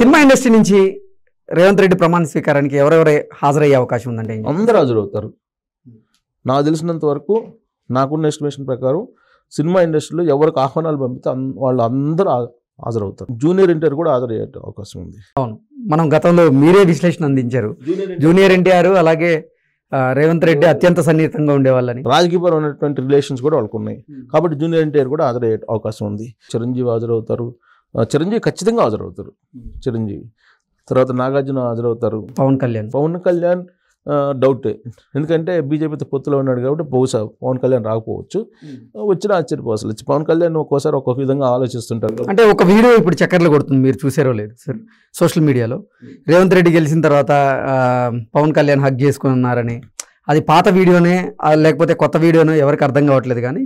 Cinema industry నుంచి రేవంత్ రెడ్డి ప్రమాణ స్వీకారానికి ఎవరెవరే హాజరయ్యే అవకాశం ఉందండి అందరూ హాజరవుతారు నాకు తెలిసినంత వరకు నాకున్న ఎస్టిమేషన్ ప్రకారం సినిమా ఇండస్ట్రీలో ఎవరికి ఆహ్వానాలు పంపితే వాళ్ళు అందరూ హాజరవుతారు జూనియర్ ఎన్టీఆర్ కూడా హాజరయ్యే అవకాశం ఉంది అవును మనం గతంలో మీరే విశ్లేషణ అందించారు జూనియర్ ఎన్టీఆర్ అలాగే రేవంత్ రెడ్డి అత్యంత సన్నిహితంగా ఉండేవాళ్ళని రాజకీయపరమైనటువంటి రిలేషన్స్ కూడా వాళ్ళకు ఉన్నాయి hmm. కాబట్టి జూనియర్ ఎన్టీఆర్ కూడా హాజరయ్యే అవకాశం ఉంది చిరంజీవి హాజరవుతారు చిరంజీవి ఖచ్చితంగా హాజరవుతారు చిరంజీవి తర్వాత నాగార్జున హాజరవుతారు పవన్ కళ్యాణ్ పవన్ కళ్యాణ్ డౌటే ఎందుకంటే బీజేపీతో పొత్తులో ఉన్నాడు కాబట్టి బహుశా పవన్ కళ్యాణ్ రాకపోవచ్చు వచ్చిన వచ్చి పవన్ కళ్యాణ్ ఒక్కోసారి ఒక్కొక్క విధంగా ఆలోచిస్తుంటారు అంటే ఒక వీడియో ఇప్పుడు చక్కర్లు కొడుతుంది మీరు చూసారో లేదు సార్ సోషల్ మీడియాలో రేవంత్ రెడ్డి గెలిచిన తర్వాత పవన్ కళ్యాణ్ హక్ చేసుకున్నారని అది పాత వీడియోనే లేకపోతే కొత్త వీడియోనే ఎవరికి అర్థం కావట్లేదు కానీ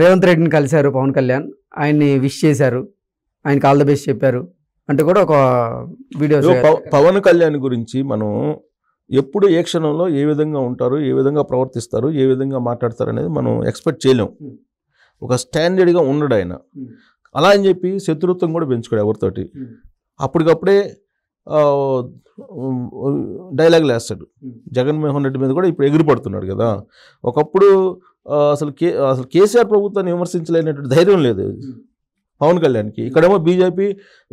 రేవంత్ రెడ్డిని కలిశారు పవన్ కళ్యాణ్ ఆయన్ని విష్ చేశారు ఆయనకి ఆల్ ద బెస్ట్ చెప్పారు అంటే కూడా ఒక వీడియో పవన్ కళ్యాణ్ గురించి మనం ఎప్పుడు ఏ క్షణంలో ఏ విధంగా ఉంటారు ఏ విధంగా ప్రవర్తిస్తారు ఏ విధంగా మాట్లాడతారు అనేది మనం ఎక్స్పెక్ట్ చేయలేం ఒక స్టాండర్డ్గా ఉండడు ఆయన అలా అని చెప్పి శత్రుత్వం కూడా పెంచుకోడు ఎవరితోటి అప్పటికప్పుడే డైలాగులు వేస్తాడు జగన్మోహన్ రెడ్డి మీద కూడా ఇప్పుడు ఎగిరిపడుతున్నాడు కదా ఒకప్పుడు అసలు కే అసలు కేసీఆర్ ప్రభుత్వాన్ని విమర్శించలేనటువంటి ధైర్యం లేదు పవన్ కళ్యాణ్కి ఇక్కడేమో బీజేపీ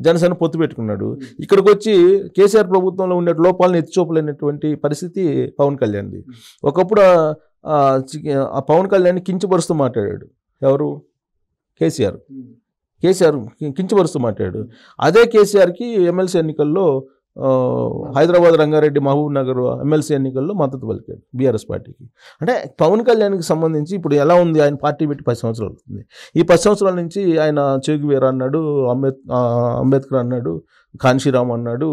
జనసేన పొత్తు పెట్టుకున్నాడు ఇక్కడికి వచ్చి కేసీఆర్ ప్రభుత్వంలో ఉండే లోపాలను ఎత్తిచూపలేనటువంటి పరిస్థితి పవన్ కళ్యాణ్ది ఒకప్పుడు ఆ పవన్ కళ్యాణ్ కించపరుస్తూ మాట్లాడాడు ఎవరు కేసీఆర్ కేసీఆర్ కించపరుస్తూ మాట్లాడాడు అదే కేసీఆర్కి ఎమ్మెల్సీ ఎన్నికల్లో హైదరాబాద్ రంగారెడ్డి మహబూబ్ నగర్ ఎమ్మెల్సీ ఎన్నికల్లో మద్దతు పలికాడు బీఆర్ఎస్ పార్టీకి అంటే పవన్ కళ్యాణ్కి సంబంధించి ఇప్పుడు ఎలా ఉంది ఆయన పార్టీ పెట్టి పది సంవత్సరాలు అవుతుంది ఈ పది సంవత్సరాల నుంచి ఆయన చేగువేరా అన్నాడు అంబేద్ అంబేద్కర్ అన్నాడు కాన్షీరామ్ అన్నాడు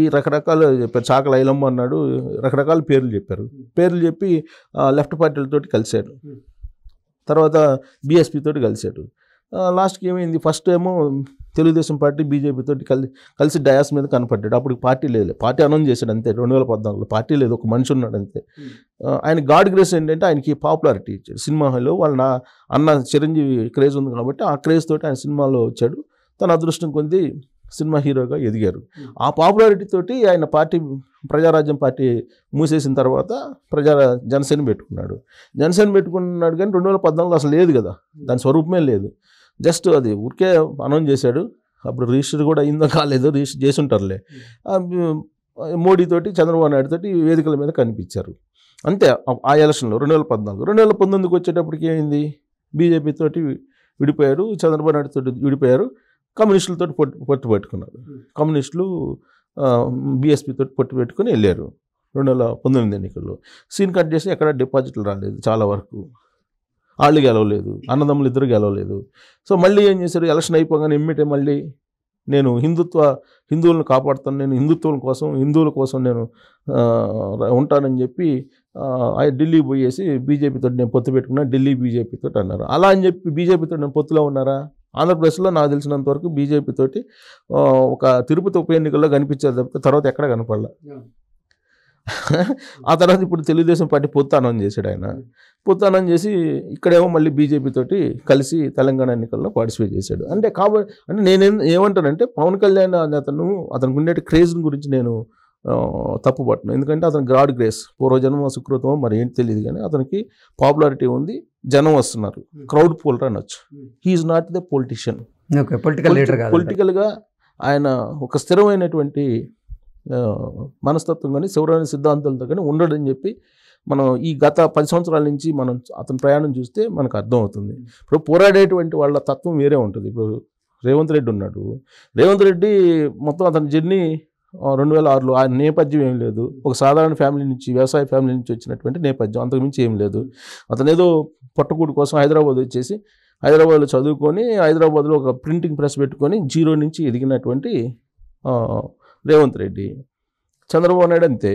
ఈ రకరకాలు చెప్పారు చాకల ఐలమ్మ అన్నాడు రకరకాల పేర్లు చెప్పారు పేర్లు చెప్పి లెఫ్ట్ పార్టీలతోటి కలిశాడు తర్వాత బీఎస్పీ తోటి కలిశాడు లాస్ట్కి ఏమైంది ఫస్ట్ ఏమో తెలుగుదేశం పార్టీ బీజేపీతో కలిసి కలిసి డయాస్ మీద కనపడ్డాడు అప్పుడు పార్టీ లేదు పార్టీ అనౌన్స్ చేశాడు అంతే రెండు వేల పద్నాలుగులో పార్టీ లేదు ఒక మనిషి ఉన్నాడు అంతే ఆయన గాడ్ గ్రేస్ ఏంటంటే ఆయనకి పాపులారిటీ ఇచ్చాడు సినిమా హాల్లో వాళ్ళ నా అన్న చిరంజీవి క్రేజ్ ఉంది కాబట్టి ఆ క్రేజ్ తోటి ఆయన సినిమాలో వచ్చాడు తన అదృష్టం కొంది సినిమా హీరోగా ఎదిగారు ఆ పాపులారిటీ తోటి ఆయన పార్టీ ప్రజారాజ్యం పార్టీ మూసేసిన తర్వాత ప్రజా జనసేన పెట్టుకున్నాడు జనసేన పెట్టుకున్నాడు కానీ రెండు వేల పద్నాలుగులో అసలు లేదు కదా దాని స్వరూపమే లేదు జస్ట్ అది ఊరికే అనౌన్స్ చేశాడు అప్పుడు రిజిస్టర్ కూడా అయిందో కాలేదు రిజిస్టర్ చేసి ఉంటారులే మోడీతోటి చంద్రబాబు నాయుడు తోటి వేదికల మీద కనిపించారు అంతే ఆ ఎలక్షన్లో రెండు వేల పద్నాలుగు రెండు వేల పంతొమ్మిదికి వచ్చేటప్పటికి ఏమైంది బీజేపీతోటి విడిపోయారు చంద్రబాబు నాయుడు తోటి విడిపోయారు కమ్యూనిస్టులతో పొట్టు పొట్టు పెట్టుకున్నారు కమ్యూనిస్టులు బీఎస్పీతో పొట్టు పెట్టుకుని వెళ్ళారు రెండు వేల పంతొమ్మిది ఎన్నికల్లో సీన్ కట్ చేసి ఎక్కడ డిపాజిట్లు రాలేదు చాలా వరకు వాళ్ళు గెలవలేదు అన్నదమ్ములు ఇద్దరు గెలవలేదు సో మళ్ళీ ఏం చేశారు ఎలక్షన్ అయిపోగానే ఎమ్మిటే మళ్ళీ నేను హిందుత్వ హిందువులను కాపాడుతాను నేను హిందుత్వం కోసం హిందువుల కోసం నేను ఉంటానని చెప్పి ఢిల్లీ పోయేసి బీజేపీతో నేను పొత్తు పెట్టుకున్నాను ఢిల్లీ బీజేపీతో అన్నారు అలా అని చెప్పి బీజేపీతో నేను పొత్తులో ఉన్నారా ఆంధ్రప్రదేశ్లో నాకు తెలిసినంత వరకు బీజేపీతోటి ఒక తిరుపతి ఉప ఎన్నికల్లో కనిపించారు తప్పితే తర్వాత ఎక్కడ కనపడలే ఆ తర్వాత ఇప్పుడు తెలుగుదేశం పార్టీ పొత్తానం చేశాడు ఆయన పొత్తానం చేసి ఇక్కడేమో మళ్ళీ బీజేపీ తోటి కలిసి తెలంగాణ ఎన్నికల్లో పార్టిసిపేట్ చేశాడు అంటే కాబట్టి అంటే నేను ఏమంటానంటే పవన్ కళ్యాణ్ అతను అతనికి ఉండే క్రేజ్ గురించి నేను తప్పు పట్టను ఎందుకంటే అతను గ్రాడ్ గ్రేస్ పూర్వజన్మ సుకృతమో మరి ఏంటి తెలియదు కానీ అతనికి పాపులారిటీ ఉంది జనం వస్తున్నారు క్రౌడ్ పోలర్ అనొచ్చు he's not the politician political leader పొలిటికల్గా ఆయన ఒక స్థిరమైనటువంటి మనస్తత్వం కానీ శివరాణ సిద్ధాంతాలతో కానీ ఉండడని చెప్పి మనం ఈ గత పది సంవత్సరాల నుంచి మనం అతని ప్రయాణం చూస్తే మనకు అర్థమవుతుంది ఇప్పుడు పోరాడేటువంటి వాళ్ళ తత్వం వేరే ఉంటుంది ఇప్పుడు రేవంత్ రెడ్డి ఉన్నాడు రేవంత్ రెడ్డి మొత్తం అతని జర్నీ రెండు వేల ఆరులో ఆ నేపథ్యం ఏం లేదు ఒక సాధారణ ఫ్యామిలీ నుంచి వ్యవసాయ ఫ్యామిలీ నుంచి వచ్చినటువంటి నేపథ్యం అంతకుమించి ఏం లేదు అతను ఏదో పొట్టకూడు కోసం హైదరాబాద్ వచ్చేసి హైదరాబాద్లో చదువుకొని హైదరాబాద్లో ఒక ప్రింటింగ్ ప్రెస్ పెట్టుకొని జీరో నుంచి ఎదిగినటువంటి రేవంత్ రెడ్డి చంద్రబాబు నాయుడు అంతే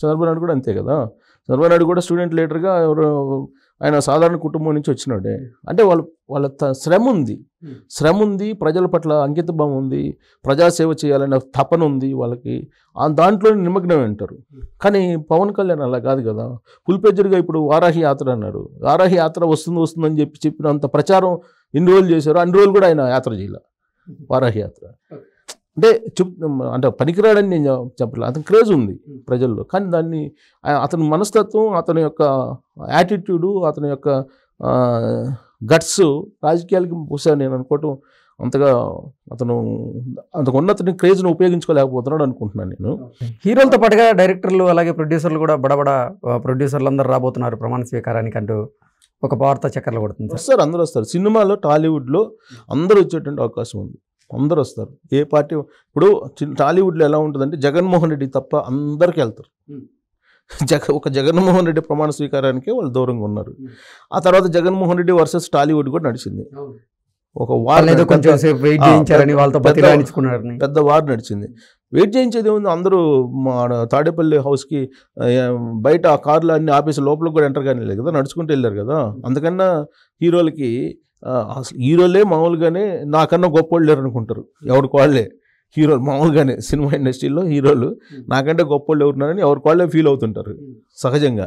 చంద్రబాబు నాయుడు కూడా అంతే కదా చంద్రబాబు నాయుడు కూడా స్టూడెంట్ లీడర్గా ఆయన సాధారణ కుటుంబం నుంచి వచ్చినాడే అంటే వాళ్ళ వాళ్ళ శ్రమ ఉంది శ్రమ ఉంది ప్రజల పట్ల అంకితభావం ఉంది ప్రజాసేవ చేయాలనే తపన ఉంది వాళ్ళకి దాంట్లో నిమగ్నం అంటారు కానీ పవన్ కళ్యాణ్ అలా కాదు కదా ఫుల్పేజర్గా ఇప్పుడు వారాహి యాత్ర అన్నారు వారాహి యాత్ర వస్తుంది వస్తుందని చెప్పి చెప్పినంత ప్రచారం ఇన్ని రోజులు చేశారు అన్ని రోజులు కూడా ఆయన యాత్ర చేయాల వారాహి యాత్ర అంటే చెప్ అంటే పనికిరాడని నేను చెప్పలేదు అతను క్రేజ్ ఉంది ప్రజల్లో కానీ దాన్ని అతని మనస్తత్వం అతని యొక్క యాటిట్యూడు అతని యొక్క గట్స్ రాజకీయాలకి పోసా నేను అనుకోవటం అంతగా అతను అంతకు ఉన్నతని క్రేజ్ను ఉపయోగించుకోలేకపోతున్నాడు అనుకుంటున్నాను నేను హీరోలతో పాటుగా డైరెక్టర్లు అలాగే ప్రొడ్యూసర్లు కూడా బడబడ ప్రొడ్యూసర్లు అందరూ రాబోతున్నారు ప్రమాణ స్వీకారానికి అంటూ ఒక వార్త చక్కర్లు కొడుతుంది సార్ అందరూ వస్తారు సినిమాలో టాలీవుడ్లో అందరూ వచ్చేటువంటి అవకాశం ఉంది అందరు వస్తారు ఏ పార్టీ ఇప్పుడు టాలీవుడ్లో ఎలా ఉంటుందంటే జగన్మోహన్ రెడ్డి తప్ప అందరికీ వెళ్తారు జగ ఒక జగన్మోహన్ రెడ్డి ప్రమాణ స్వీకారానికి వాళ్ళు దూరంగా ఉన్నారు ఆ తర్వాత జగన్మోహన్ రెడ్డి వర్సెస్ టాలీవుడ్ కూడా నడిచింది ఒక వార్ పెద్ద వార్ నడిచింది వెయిట్ చేయించేది ఉంది అందరూ తాడేపల్లి హౌస్కి బయట ఆ కార్లు అన్ని ఆఫీస్ లోపలికి కూడా ఎంటర్ కానీ లేదు కదా నడుచుకుంటూ వెళ్ళారు కదా అందుకన్నా హీరోలకి అసలు హీరోలే మామూలుగానే నాకన్నా గొప్ప వాళ్ళు లేరు అనుకుంటారు ఎవరి వాళ్ళే హీరోలు మామూలుగానే సినిమా ఇండస్ట్రీలో హీరోలు నాకంటే గొప్ప వాళ్ళు ఎవరున్నారని ఎవరి వాళ్ళే ఫీల్ అవుతుంటారు సహజంగా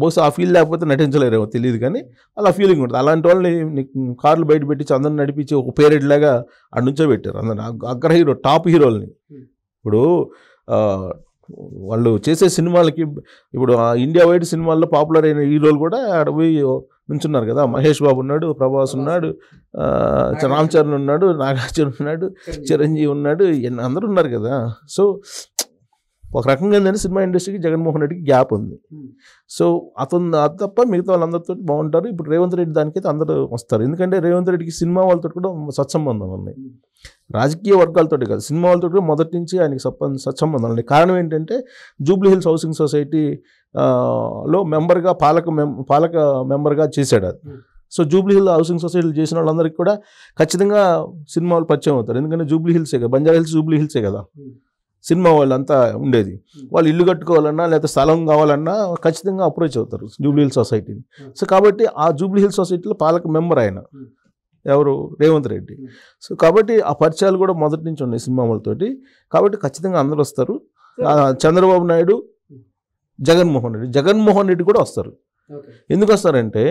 బహుశా ఆ ఫీల్ లేకపోతే నటించలేరేమో తెలియదు కానీ అలా ఫీలింగ్ ఉంటుంది అలాంటి వాళ్ళని కార్లు బయట పెట్టి అందరిని నడిపించి ఒక పేరెడ్ లాగా నుంచో పెట్టారు అందరు అగ్ర హీరో టాప్ హీరోల్ని ఇప్పుడు వాళ్ళు చేసే సినిమాలకి ఇప్పుడు ఇండియా వైడ్ సినిమాల్లో పాపులర్ అయిన హీరోలు కూడా ఆడ పోయి నుంచున్నారు కదా మహేష్ బాబు ఉన్నాడు ప్రభాస్ ఉన్నాడు రామ్ చరణ్ ఉన్నాడు నాగార్జున ఉన్నాడు చిరంజీవి ఉన్నాడు అందరూ ఉన్నారు కదా సో ఒక రకంగా ఏంటంటే సినిమా ఇండస్ట్రీకి జగన్మోహన్ రెడ్డికి గ్యాప్ ఉంది hmm. సో అతను అది తప్ప మిగతా వాళ్ళందరితో బాగుంటారు ఇప్పుడు రేవంత్ రెడ్డి దానికైతే అందరూ వస్తారు ఎందుకంటే రేవంత్ రెడ్డికి సినిమా వాళ్ళతో కూడా సత్సంబంధం ఉన్నాయి hmm. రాజకీయ వర్గాలతోటి కాదు సినిమా వాళ్ళతో కూడా మొదటి నుంచి ఆయనకి సత్సంబంధం సత్సంబంధం ఉన్నాయి కారణం ఏంటంటే జూబ్లీ హిల్స్ హౌసింగ్ సొసైటీ లో మెంబర్గా పాలక మెం పాలక మెంబర్గా చేశాడు అది hmm. So Jubilee Hill housing సొసైటీలు చేసిన వాళ్ళందరికీ కూడా ఖచ్చితంగా సినిమాలు పరిచయం అవుతారు ఎందుకంటే జూబ్లీ హిల్సే కదా బంజారా హిల్స్ జూబ్లీ హిల్సే కదా సినిమా వాళ్ళంతా ఉండేది వాళ్ళు ఇల్లు కట్టుకోవాలన్నా లేకపోతే స్థలం కావాలన్నా ఖచ్చితంగా అప్రోచ్ అవుతారు జూబ్లీహిల్ సొసైటీని సో కాబట్టి ఆ జూబ్లీహిల్ సొసైటీలో పాలక మెంబర్ ఆయన ఎవరు రేవంత్ రెడ్డి సో కాబట్టి ఆ పరిచయాలు కూడా మొదటి నుంచి ఉన్నాయి సినిమా వాళ్ళతోటి కాబట్టి ఖచ్చితంగా అందరూ వస్తారు చంద్రబాబు నాయుడు జగన్మోహన్ రెడ్డి జగన్మోహన్ రెడ్డి కూడా వస్తారు ఎందుకు వస్తారంటే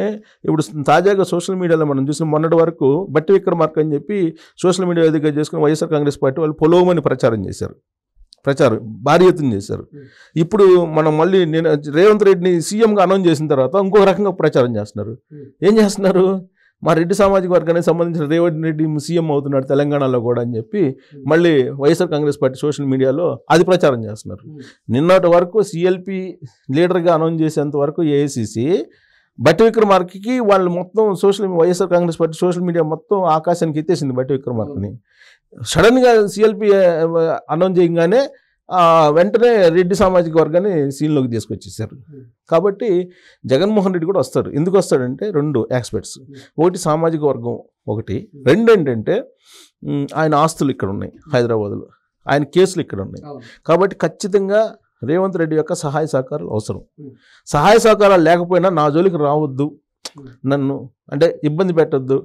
ఇప్పుడు తాజాగా సోషల్ మీడియాలో మనం చూసిన మొన్నటి వరకు బట్టి విక్రమార్క్ అని చెప్పి సోషల్ మీడియా ఎదుగుగా చేసుకుని వైఎస్ఆర్ కాంగ్రెస్ పార్టీ వాళ్ళు పొలవమని ప్రచారం చేశారు ప్రచారం భారీ ఎత్తున చేశారు ఇప్పుడు మనం మళ్ళీ నేను రేవంత్ రెడ్డిని సీఎంగా అనౌన్స్ చేసిన తర్వాత ఇంకో రకంగా ప్రచారం చేస్తున్నారు ఏం చేస్తున్నారు మా రెడ్డి సామాజిక వర్గానికి సంబంధించిన రేవంత్ రెడ్డి సీఎం అవుతున్నాడు తెలంగాణలో కూడా అని చెప్పి మళ్ళీ వైఎస్ఆర్ కాంగ్రెస్ పార్టీ సోషల్ మీడియాలో అది ప్రచారం చేస్తున్నారు నిన్నటి వరకు సిఎల్పి లీడర్గా అనౌన్స్ చేసేంత వరకు ఏఐసిసి బట్టి విక్రమార్కి వాళ్ళు మొత్తం social YSR Congress party social media మొత్తం ఆకాశానికి ఎత్తేసింది బట్టి విక్రమార్కిని hmm. సడన్గా సిఎల్పి అనౌన్స్ చేయగానే వెంటనే రెడ్డి సామాజిక వర్గాన్ని సీన్లోకి తీసుకొచ్చేసారు hmm. కాబట్టి జగన్మోహన్ రెడ్డి కూడా వస్తారు ఎందుకు వస్తాడంటే రెండు యాక్స్పెక్ట్స్ hmm. ఒకటి సామాజిక వర్గం ఒకటి రెండు ఏంటంటే ఆయన ఆస్తులు ఇక్కడ ఉన్నాయి హైదరాబాద్లో ఆయన కేసులు ఇక్కడ ఉన్నాయి కాబట్టి ఖచ్చితంగా రేవంత్ రెడ్డి యొక్క సహాయ సహకారాలు అవసరం సహాయ సహకారాలు లేకపోయినా నా జోలికి రావద్దు నన్ను అంటే ఇబ్బంది పెట్టద్దు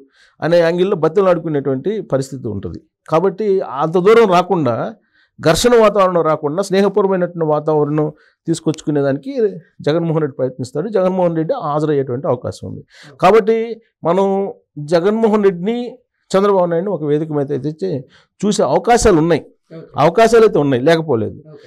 అనే యాంగిల్లో బతులు ఆడుకునేటువంటి పరిస్థితి ఉంటుంది కాబట్టి అంత దూరం రాకుండా ఘర్షణ వాతావరణం రాకుండా స్నేహపూర్వమైనటువంటి వాతావరణం తీసుకొచ్చుకునేదానికి జగన్మోహన్ రెడ్డి ప్రయత్నిస్తాడు జగన్మోహన్ రెడ్డి హాజరయ్యేటువంటి అవకాశం ఉంది కాబట్టి మనం జగన్మోహన్ రెడ్డిని చంద్రబాబు నాయుడిని ఒక వేదిక మీద అయితే చూసే అవకాశాలు ఉన్నాయి అవకాశాలు అయితే ఉన్నాయి లేకపోలేదు